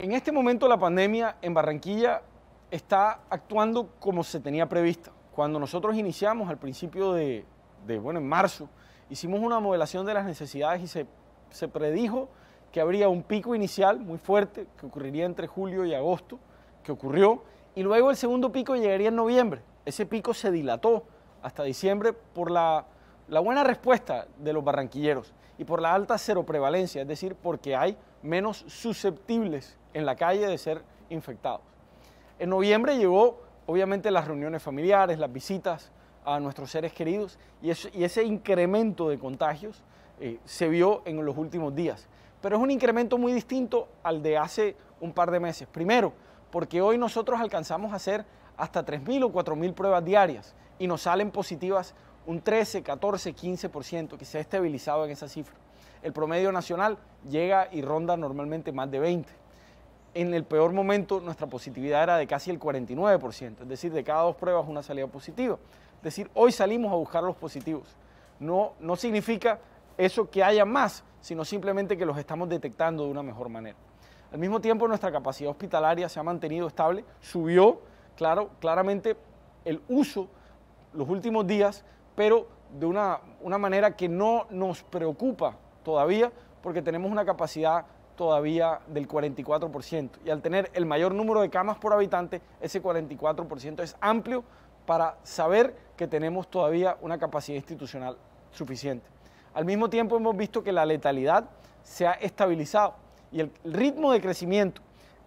En este momento la pandemia en Barranquilla está actuando como se tenía prevista. Cuando nosotros iniciamos al principio de, bueno, en marzo, hicimos una modelación de las necesidades y se, se predijo que habría un pico inicial muy fuerte que ocurriría entre julio y agosto, que ocurrió, y luego el segundo pico llegaría en noviembre. Ese pico se dilató hasta diciembre por la la buena respuesta de los barranquilleros y por la alta cero prevalencia, es decir, porque hay menos susceptibles en la calle de ser infectados. En noviembre llegó, obviamente, las reuniones familiares, las visitas a nuestros seres queridos y, y ese incremento de contagios eh, se vio en los últimos días. Pero es un incremento muy distinto al de hace un par de meses. Primero, porque hoy nosotros alcanzamos a hacer hasta 3.000 o 4.000 pruebas diarias y nos salen positivas un 13, 14, 15%, que se ha estabilizado en esa cifra. El promedio nacional llega y ronda normalmente más de 20. En el peor momento nuestra positividad era de casi el 49%, es decir, de cada dos pruebas una salida positiva. Es decir, hoy salimos a buscar los positivos. No, no significa eso que haya más, sino simplemente que los estamos detectando de una mejor manera. Al mismo tiempo, nuestra capacidad hospitalaria se ha mantenido estable, subió, claro, claramente el uso los últimos días pero de una, manera que no nos preocupa todavía, porque tenemos una capacidad todavía del 44%. Y al tener el mayor número de camas por habitante, ese 44% es amplio para saber que tenemos todavía una capacidad institucional suficiente. Al mismo tiempo hemos visto que la letalidad se ha estabilizado y el ritmo de crecimiento,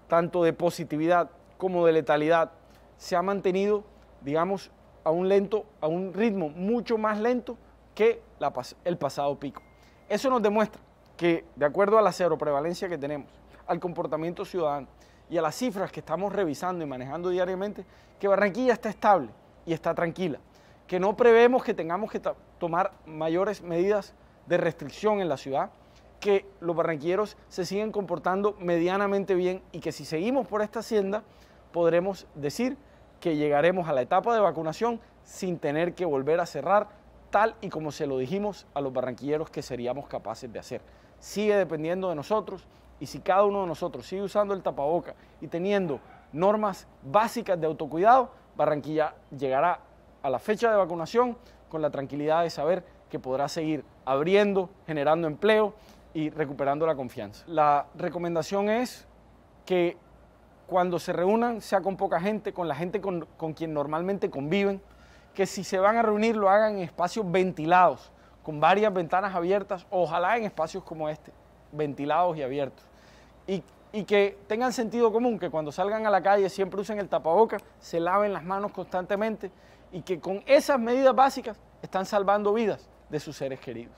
tanto de positividad como de letalidad, se ha mantenido, digamos, a un lento, a un ritmo mucho más lento que el pasado pico. Eso nos demuestra que, de acuerdo a la cero prevalencia que tenemos, al comportamiento ciudadano y a las cifras que estamos revisando y manejando diariamente, que Barranquilla está estable y está tranquila, que no prevemos que tengamos que tomar mayores medidas de restricción en la ciudad, que los barranquilleros se siguen comportando medianamente bien y que si seguimos por esta hacienda podremos decir que llegaremos a la etapa de vacunación sin tener que volver a cerrar tal y como se lo dijimos a los barranquilleros que seríamos capaces de hacer. Sigue dependiendo de nosotros y si cada uno de nosotros sigue usando el tapaboca y teniendo normas básicas de autocuidado, Barranquilla llegará a la fecha de vacunación con la tranquilidad de saber que podrá seguir abriendo, generando empleo y recuperando la confianza. La recomendación es que cuando se reúnan, sea con poca gente, con la gente con, quien normalmente conviven, que si se van a reunir lo hagan en espacios ventilados, con varias ventanas abiertas, ojalá en espacios como este, ventilados y abiertos. Y, y que tengan sentido común, que cuando salgan a la calle siempre usen el tapaboca, se laven las manos constantemente y que con esas medidas básicas están salvando vidas de sus seres queridos.